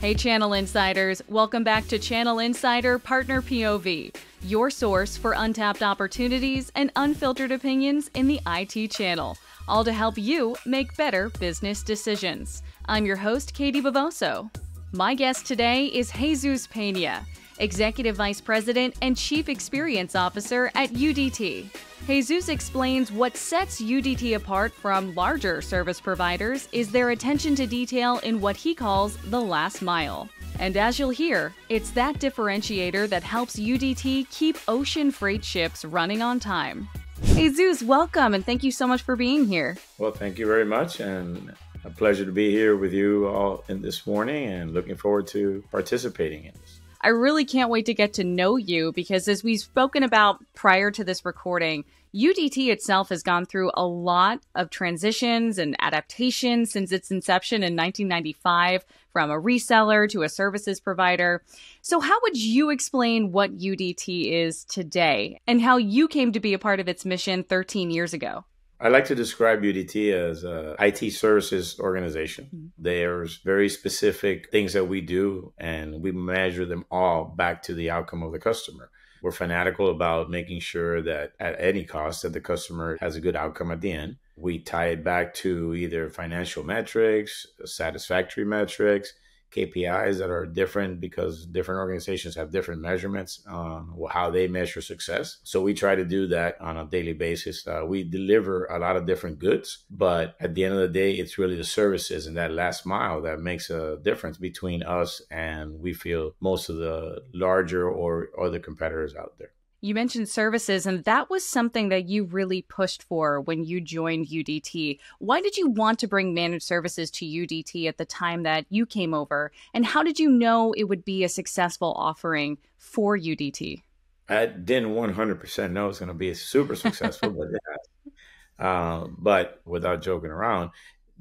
Hey, Channel Insiders. Welcome back to Channel Insider Partner POV, your source for untapped opportunities and unfiltered opinions in the IT channel, all to help you make better business decisions. I'm your host, Katie Bavoso. My guest today is Jesus Pena. Executive Vice President and Chief Experience Officer at UDT. Jesus explains what sets UDT apart from larger service providers is their attention to detail in what he calls the last mile. And as you'll hear, it's that differentiator that helps UDT keep ocean freight ships running on time. Jesus, welcome and thank you so much for being here. Well, thank you very much and a pleasure to be here with you all in this morning and looking forward to participating in this. I really can't wait to get to know you because, as we've spoken about prior to this recording, UDT itself has gone through a lot of transitions and adaptations since its inception in 1995 from a reseller to a services provider. So, how would you explain what UDT is today and how you came to be a part of its mission 13 years ago? I like to describe UDT as a IT services organization. Mm-hmm. There's very specific things that we do and we measure them all back to the outcome of the customer. We're fanatical about making sure that at any cost that the customer has a good outcome at the end. We tie it back to either financial metrics, satisfactory metrics, KPIs that are different because different organizations have different measurements on how they measure success. So we try to do that on a daily basis. Uh, we deliver a lot of different goods, but at the end of the day, it's really the services and that last mile that makes a difference between us and we feel most of the larger or other competitors out there. You mentioned services, and that was something that you really pushed for when you joined UDT. Why did you want to bring managed services to UDT at the time that you came over? And how did you know it would be a successful offering for UDT? I didn't 100% know it was going to be super successful, but, uh, but without joking around,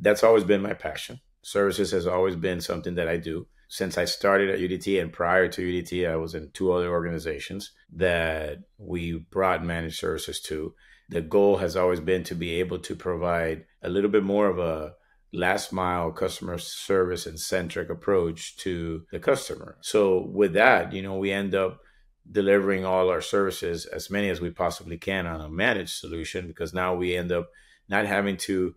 that's always been my passion. Services has always been something that I do since I started at UDT and prior to UDT, I was in two other organizations that we brought managed services to. The goal has always been to be able to provide a little bit more of a last mile customer service and centric approach to the customer. So, with that, you know, we end up delivering all our services, as many as we possibly can, on a managed solution because now we end up not having to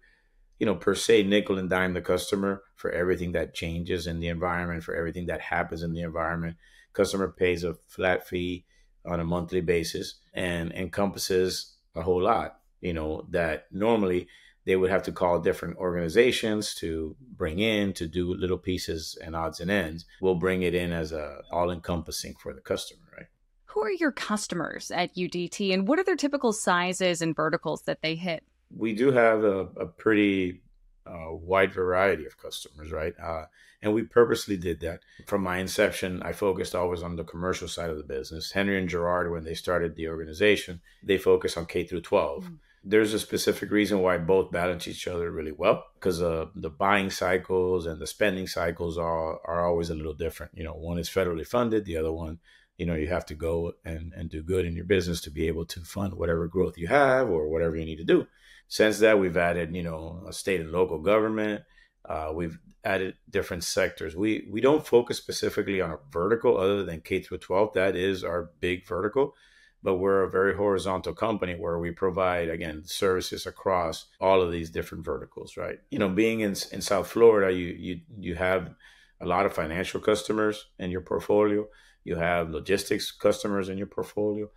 you know, per se, nickel and dime the customer for everything that changes in the environment, for everything that happens in the environment. Customer pays a flat fee on a monthly basis and encompasses a whole lot, you know, that normally they would have to call different organizations to bring in to do little pieces and odds and ends. We'll bring it in as a all encompassing for the customer, right? Who are your customers at UDT and what are their typical sizes and verticals that they hit? we do have a, a pretty uh, wide variety of customers, right? Uh, and we purposely did that. From my inception, I focused always on the commercial side of the business. Henry and Gerard, when they started the organization, they focused on K through 12. Mm. There's a specific reason why both balance each other really well because uh, the buying cycles and the spending cycles are are always a little different. You know, one is federally funded, the other one you know you have to go and, and do good in your business to be able to fund whatever growth you have or whatever you need to do since that, we've added, you know, state and local government. Uh, we've added different sectors. We we don't focus specifically on a vertical other than K through 12. That is our big vertical, but we're a very horizontal company where we provide again services across all of these different verticals. Right? You know, being in in South Florida, you you you have a lot of financial customers in your portfolio. You have logistics customers in your portfolio.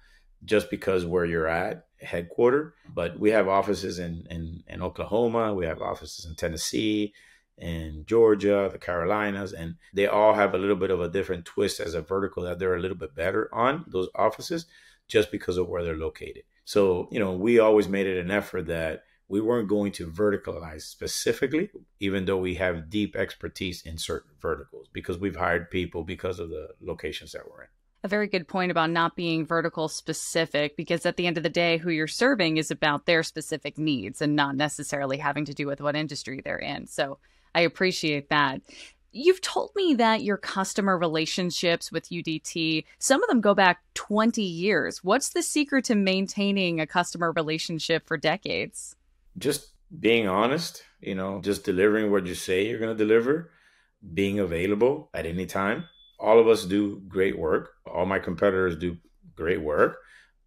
Just because where you're at, headquarter, but we have offices in, in, in Oklahoma, we have offices in Tennessee, in Georgia, the Carolinas, and they all have a little bit of a different twist as a vertical that they're a little bit better on those offices just because of where they're located. So, you know, we always made it an effort that we weren't going to verticalize specifically, even though we have deep expertise in certain verticals because we've hired people because of the locations that we're in a very good point about not being vertical specific because at the end of the day, who you're serving is about their specific needs and not necessarily having to do with what industry they're in. So I appreciate that. You've told me that your customer relationships with UDT, some of them go back 20 years. What's the secret to maintaining a customer relationship for decades? Just being honest, you know, just delivering what you say you're going to deliver, being available at any time all of us do great work. All my competitors do great work.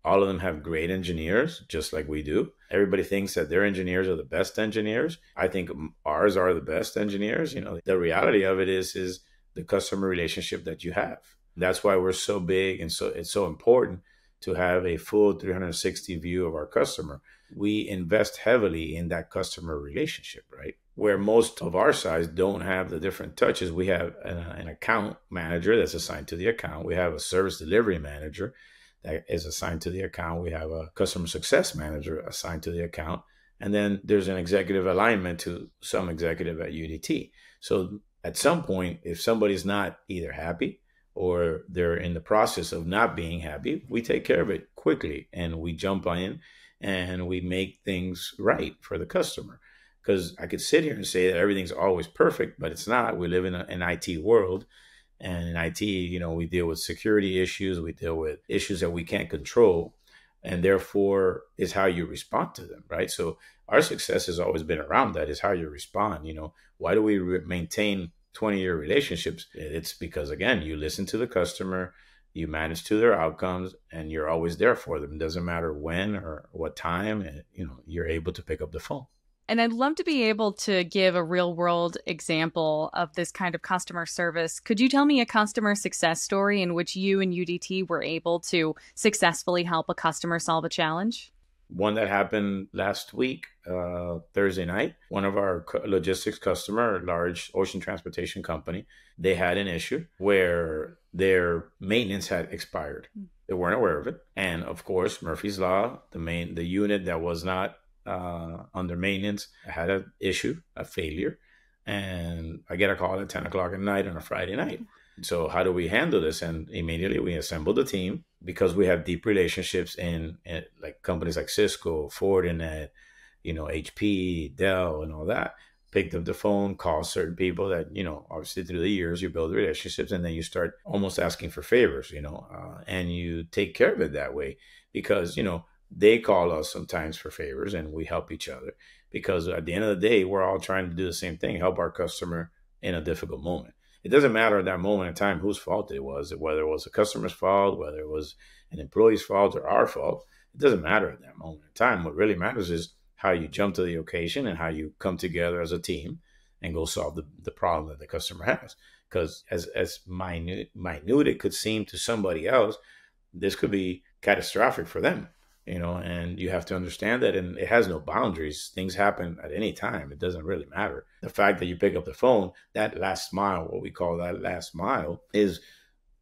All of them have great engineers, just like we do. Everybody thinks that their engineers are the best engineers. I think ours are the best engineers. You know, the reality of it is, is the customer relationship that you have. That's why we're so big and so it's so important to have a full 360 view of our customer. We invest heavily in that customer relationship, right? where most of our size don't have the different touches. We have an, account manager that's assigned to the account. We have a service delivery manager that is assigned to the account. We have a customer success manager assigned to the account. And then there's an executive alignment to some executive at UDT. So at some point, if somebody's not either happy or they're in the process of not being happy, we take care of it quickly and we jump in and we make things right for the customer because I could sit here and say that everything's always perfect, but it's not. We live in a, an IT world. And in IT, you know, we deal with security issues, we deal with issues that we can't control, and therefore is how you respond to them, right? So our success has always been around that is how you respond. You know, why do we maintain 20 year relationships? It's because, again, you listen to the customer, you manage to their outcomes, and you're always there for them. It doesn't matter when or what time, you know, you're able to pick up the phone. And I'd love to be able to give a real world example of this kind of customer service. Could you tell me a customer success story in which you and UDT were able to successfully help a customer solve a challenge? One that happened last week, uh, Thursday night. One of our logistics customer, large ocean transportation company, they had an issue where their maintenance had expired. Hmm. They weren't aware of it, and of course, Murphy's Law, the main the unit that was not uh, under maintenance. I had an issue, a failure, and I get a call at 10 o'clock at night on a Friday night. So how do we handle this? And immediately we assembled the team because we have deep relationships in, in like companies like Cisco, Fortinet, you know, HP, Dell, and all that. Picked up the phone, called certain people that you know. Obviously, through the years, you build relationships, and then you start almost asking for favors, you know, uh, and you take care of it that way because you know they call us sometimes for favors and we help each other because at the end of the day, we're all trying to do the same thing help our customer in a difficult moment. It doesn't matter at that moment in time whose fault it was, whether it was a customer's fault, whether it was an employee's fault or our fault. It doesn't matter at that moment in time. What really matters is how you jump to the occasion and how you come together as a team and go solve the, the problem that the customer has. Because as as minute minute it could seem to somebody else, this could be catastrophic for them you know, and you have to understand that. And it has no boundaries. Things happen at any time. It doesn't really matter. The fact that you pick up the phone, that last mile, what we call that last mile, is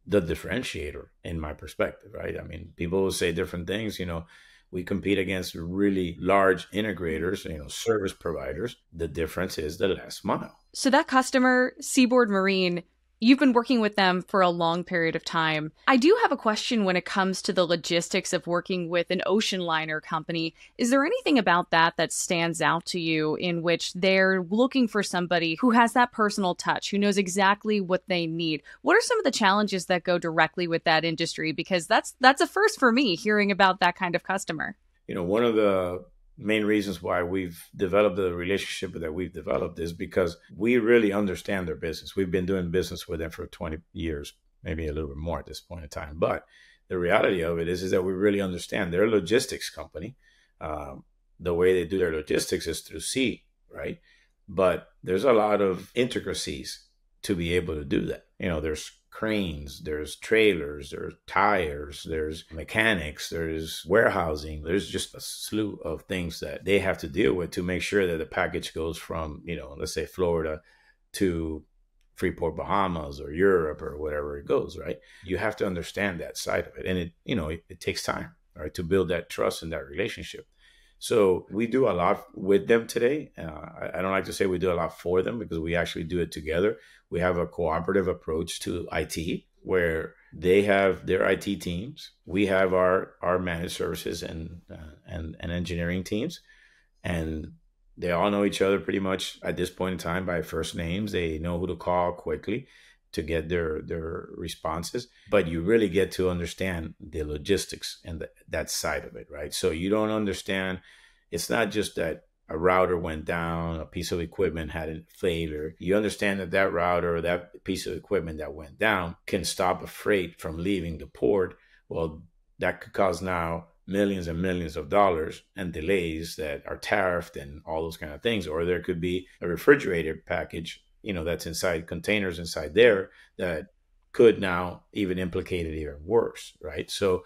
the differentiator in my perspective, right? I mean, people will say different things, you know. We compete against really large integrators, you know, service providers. The difference is the last mile. So that customer, Seaboard Marine, You've been working with them for a long period of time. I do have a question when it comes to the logistics of working with an ocean liner company. Is there anything about that that stands out to you in which they're looking for somebody who has that personal touch, who knows exactly what they need? What are some of the challenges that go directly with that industry because that's that's a first for me hearing about that kind of customer. You know, one of the main reasons why we've developed the relationship that we've developed is because we really understand their business. We've been doing business with them for 20 years, maybe a little bit more at this point in time. But the reality of it is, is that we really understand their logistics company. Um, the way they do their logistics is through sea, right? But there's a lot of intricacies to be able to do that. You know, there's cranes, there's trailers, there's tires, there's mechanics, there's warehousing, there's just a slew of things that they have to deal with to make sure that the package goes from, you know, let's say Florida to Freeport, Bahamas or Europe or whatever it goes, right? You have to understand that side of it. And it, you know, it, it takes time, right, to build that trust and that relationship. So we do a lot with them today. Uh, I, I don't like to say we do a lot for them because we actually do it together. We have a cooperative approach to IT where they have their IT teams, we have our our managed services and uh, and and engineering teams, and they all know each other pretty much at this point in time by first names. They know who to call quickly, to get their their responses but you really get to understand the logistics and the, that side of it right so you don't understand it's not just that a router went down a piece of equipment had a failure you understand that that router or that piece of equipment that went down can stop a freight from leaving the port well that could cause now millions and millions of dollars and delays that are tariffed and all those kind of things. Or there could be a refrigerated package you know that's inside containers inside there that could now even implicate it even worse, right? So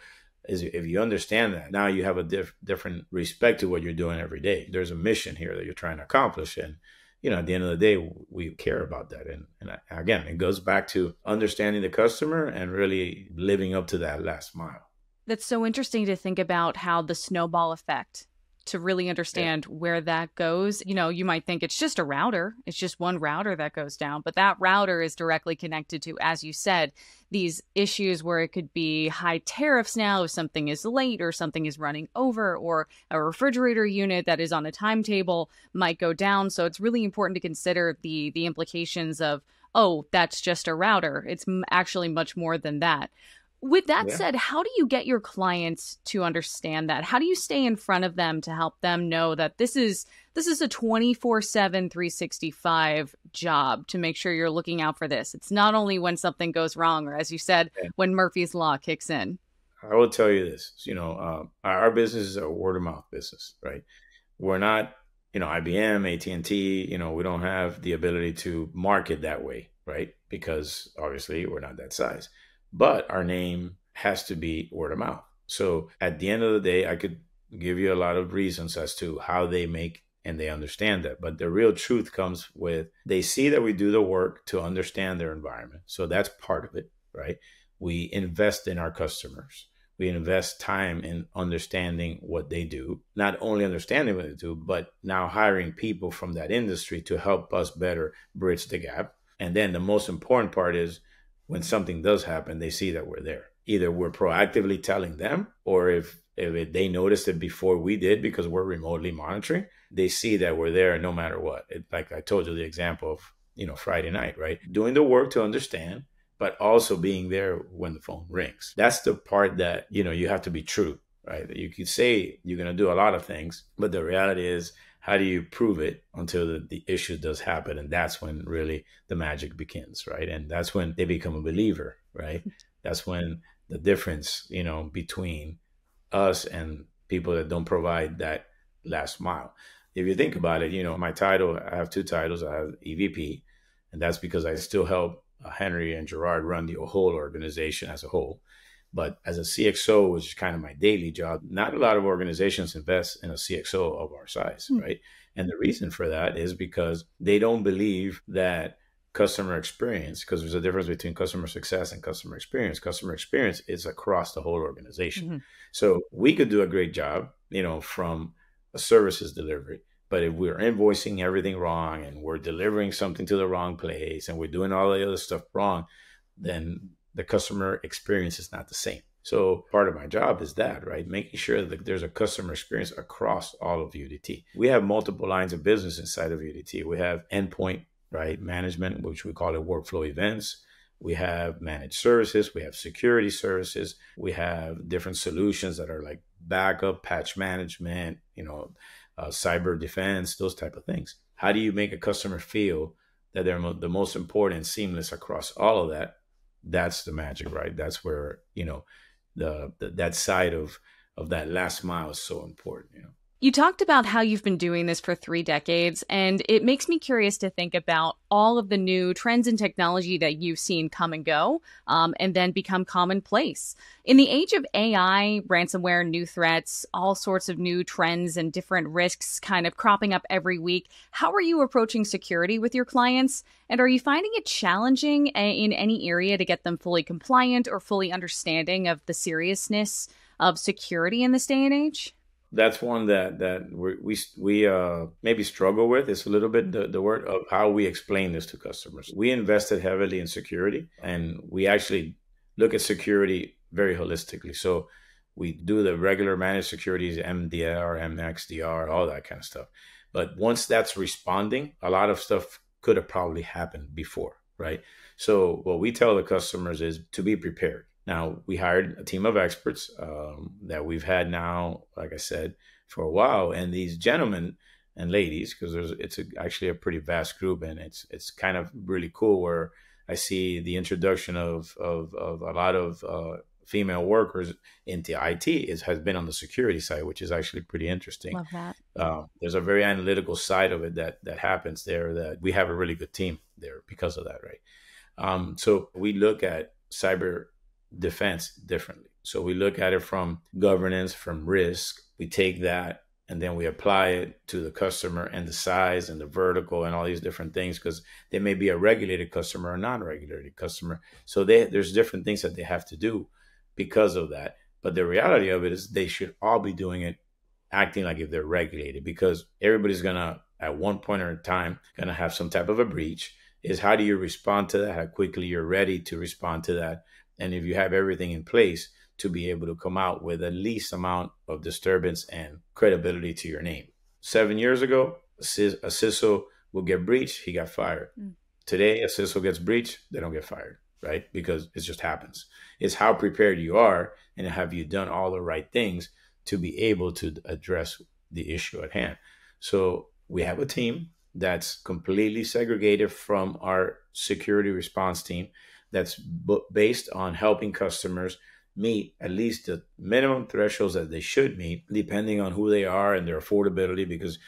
if you understand that, now you have a diff different respect to what you're doing every day. There's a mission here that you're trying to accomplish, and you know at the end of the day, we care about that. And, and again, it goes back to understanding the customer and really living up to that last mile. That's so interesting to think about how the snowball effect to really understand yeah. where that goes. You know, you might think it's just a router, it's just one router that goes down, but that router is directly connected to, as you said, these issues where it could be high tariffs now if something is late or something is running over, or a refrigerator unit that is on a timetable might go down. So it's really important to consider the the implications of oh, that's just a router. It's actually much more than that. With that yeah. said, how do you get your clients to understand that? How do you stay in front of them to help them know that this is this is a 24/7 365 job to make sure you're looking out for this. It's not only when something goes wrong or as you said, yeah. when Murphy's law kicks in. I will tell you this, you know, uh, our business is a word of mouth business, right? We're not, you know, IBM, AT&T, you know, we don't have the ability to market that way, right? Because obviously we're not that size but our name has to be word of mouth. So at the end of the day, I could give you a lot of reasons as to how they make and they understand that. But the real truth comes with they see that we do the work to understand their environment. So that's part of it, right? We invest in our customers. We invest time in understanding what they do, not only understanding what they do, but now hiring people from that industry to help us better bridge the gap. And then the most important part is when something does happen, they see that we're there. Either we're proactively telling them, or if if they noticed it before we did because we're remotely monitoring, they see that we're there no matter what. It, like I told you the example of you know Friday night, right? Doing the work to understand, but also being there when the phone rings. That's the part that you know you have to be true, right? You could say you're gonna do a lot of things, but the reality is how do you prove it until the, the issue does happen and that's when really the magic begins right and that's when they become a believer right mm-hmm. that's when the difference you know between us and people that don't provide that last mile if you think about it you know my title i have two titles i have evp and that's because i still help uh, henry and gerard run the whole organization as a whole but as a CXO, which is kind of my daily job, not a lot of organizations invest in a CXO of our size, mm. right? And the reason for that is because they don't believe that customer experience, because there's a difference between customer success and customer experience. Customer experience is across the whole organization. Mm-hmm. So we could do a great job, you know, from a services delivery. But if we're invoicing everything wrong and we're delivering something to the wrong place and we're doing all the other stuff wrong, then the customer experience is not the same. So part of my job is that, right? Making sure that there's a customer experience across all of UDT. We have multiple lines of business inside of UDT. We have endpoint, right, management, which we call it workflow events. We have managed services, we have security services, we have different solutions that are like backup, patch management, you know, uh, cyber defense, those type of things. How do you make a customer feel that they're mo- the most important and seamless across all of that that's the magic right that's where you know the, the that side of of that last mile is so important you know you talked about how you've been doing this for three decades, and it makes me curious to think about all of the new trends in technology that you've seen come and go um, and then become commonplace. In the age of AI, ransomware, new threats, all sorts of new trends and different risks kind of cropping up every week, how are you approaching security with your clients? And are you finding it challenging eh, in any area to get them fully compliant or fully understanding of the seriousness of security in this day and age? that's one that that we we uh, maybe struggle with is a little bit the, the word of how we explain this to customers. We invested heavily in security, and we actually look at security very holistically. So we do the regular managed securities, MDR, MXDR, all that kind of stuff. But once that's responding, a lot of stuff could have probably happened before, right? So what we tell the customers is to be prepared now, we hired a team of experts um, that we've had now, like I said, for a while. And these gentlemen and ladies, because it's a, actually a pretty vast group, and it's it's kind of really cool where I see the introduction of of, of a lot of uh, female workers into IT is, has been on the security side, which is actually pretty interesting. Love that. Uh, there's a very analytical side of it that that happens there. That we have a really good team there because of that, right? Um, so we look at cyber defense differently. So we look at it from governance, from risk. We take that and then we apply it to the customer and the size and the vertical and all these different things because they may be a regulated customer or non-regulated customer. So they, there's different things that they have to do because of that. But the reality of it is they should all be doing it acting like if they're regulated because everybody's gonna at one point or time gonna have some type of a breach. Is how do you respond to that? How quickly you're ready to respond to that and if you have everything in place to be able to come out with the least amount of disturbance and credibility to your name. Seven years ago, a CISO will get breached, he got fired. Mm. Today, a CISO gets breached, they don't get fired, right? Because it just happens. It's how prepared you are and have you done all the right things to be able to address the issue at hand. So we have a team that's completely segregated from our security response team that's b- based on helping customers meet at least the minimum thresholds that they should meet, depending on who they are and their affordability, because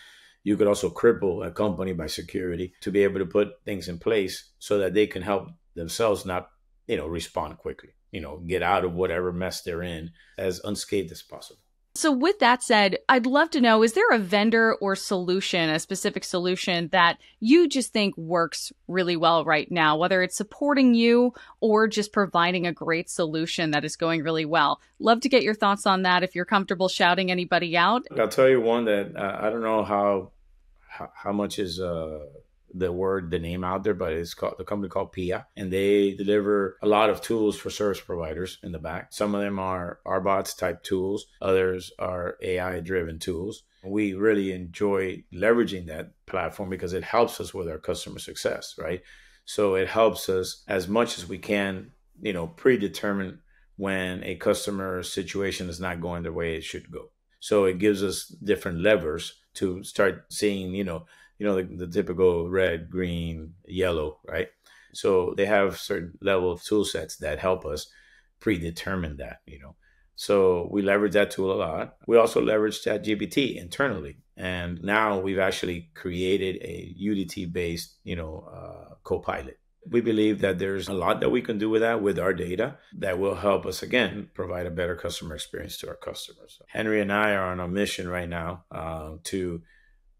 you could also cripple a company by security to be able to put things in place so that they can help themselves not, you know, respond quickly, you know, get out of whatever mess they're in as unscathed as possible. So, with that said, I'd love to know is there a vendor or solution, a specific solution that you just think works really well right now, whether it's supporting you or just providing a great solution that is going really well? Love to get your thoughts on that if you're comfortable shouting anybody out. I'll tell you one that uh, I don't know how, how, how much is. Uh the word, the name out there, but it's called the company called Pia, and they deliver a lot of tools for service providers in the back. Some of them are RBots type tools, others are AI driven tools. We really enjoy leveraging that platform because it helps us with our customer success, right? So it helps us as much as we can, you know, predetermine when a customer situation is not going the way it should go. So it gives us different levers to start seeing, you know, you know, the, the typical red, green, yellow, right? So they have certain level of tool sets that help us predetermine that, you know. So we leverage that tool a lot. We also leverage that GPT internally, and now we've actually created a UDT-based, you know, uh, copilot. We believe that there's a lot that we can do with that with our data that will help us again provide a better customer experience to our customers. Henry and I are on a mission right now uh, to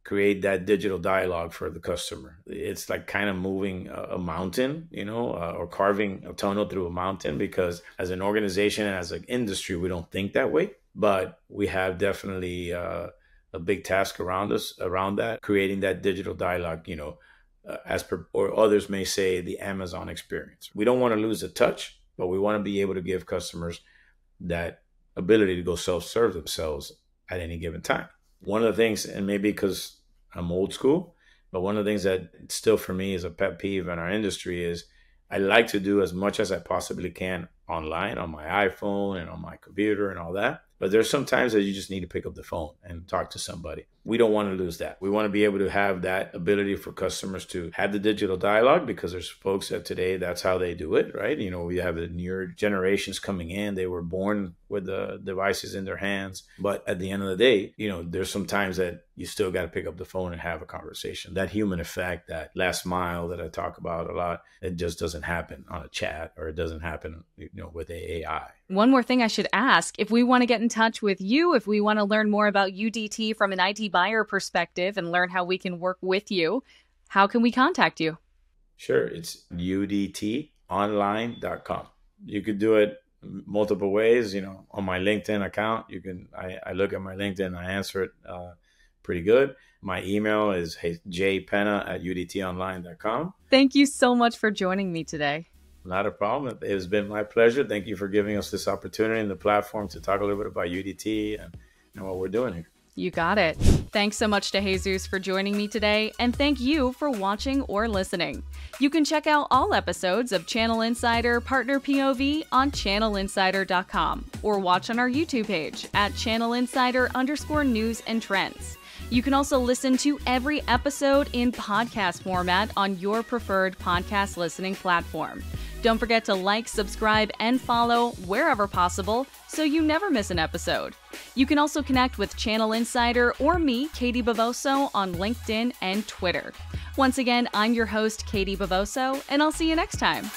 create that digital dialogue for the customer. It's like kind of moving a, mountain, you know, uh, or carving a tunnel through a mountain because as an organization and as an industry, we don't think that way, but we have definitely uh, a big task around us around that, creating that digital dialogue, you know, uh, as per, or others may say the Amazon experience. We don't want to lose the touch, but we want to be able to give customers that ability to go self-serve themselves at any given time one of the things, and maybe because I'm old school, but one of the things that still for me is a pet peeve in our industry is I like to do as much as I possibly can online on my iPhone and on my computer and all that. But there's some times that you just need to pick up the phone and talk to somebody. We don't want to lose that. We want to be able to have that ability for customers to have the digital dialogue because there's folks that today that's how they do it, right? You know, we have the newer generations coming in. They were born with the devices in their hands. But at the end of the day, you know, there's some times that you still got to pick up the phone and have a conversation. That human effect, that last mile that I talk about a lot, it just doesn't happen on a chat or it doesn't happen, you know, with AI. One more thing I should ask if we want to get in touch with you, if we want to learn more about UDT from an IT buyer perspective and learn how we can work with you, how can we contact you? Sure, it's udtonline.com. You could do it multiple ways, you know, on my LinkedIn account. You can, I, I look at my LinkedIn, I answer it uh, pretty good. My email is jpenna at udtonline.com. Thank you so much for joining me today. Not a problem. It has been my pleasure. Thank you for giving us this opportunity and the platform to talk a little bit about UDT and, and what we're doing here. You got it. Thanks so much to Jesus for joining me today, and thank you for watching or listening. You can check out all episodes of Channel Insider Partner POV on channelinsider.com or watch on our YouTube page at Channel Insider underscore news and trends. You can also listen to every episode in podcast format on your preferred podcast listening platform. Don't forget to like, subscribe, and follow wherever possible so you never miss an episode. You can also connect with Channel Insider or me, Katie Bavoso, on LinkedIn and Twitter. Once again, I'm your host, Katie Bavoso, and I'll see you next time.